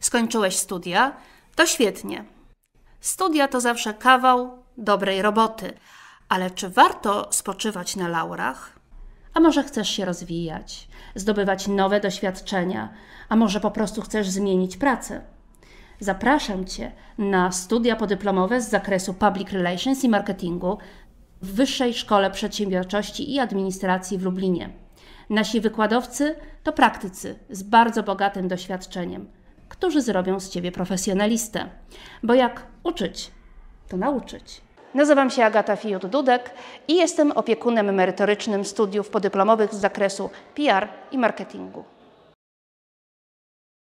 skończyłeś studia, to świetnie. Studia to zawsze kawał dobrej roboty, ale czy warto spoczywać na laurach? A może chcesz się rozwijać, zdobywać nowe doświadczenia, a może po prostu chcesz zmienić pracę? Zapraszam Cię na studia podyplomowe z zakresu Public Relations i Marketingu w Wyższej Szkole Przedsiębiorczości i Administracji w Lublinie. Nasi wykładowcy to praktycy z bardzo bogatym doświadczeniem którzy zrobią z ciebie profesjonalistę. Bo jak uczyć, to nauczyć. Nazywam się Agata Fiut-Dudek i jestem opiekunem merytorycznym studiów podyplomowych z zakresu PR i marketingu.